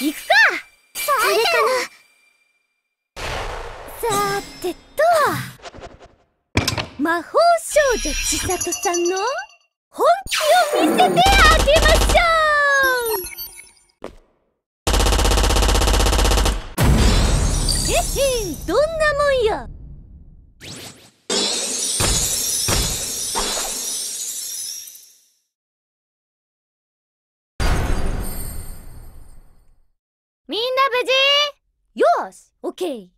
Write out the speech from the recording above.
行くかそれかなさてと魔法少女千里さんの本気を見せてあげましょうえへどんなもんよ無事よしオッケー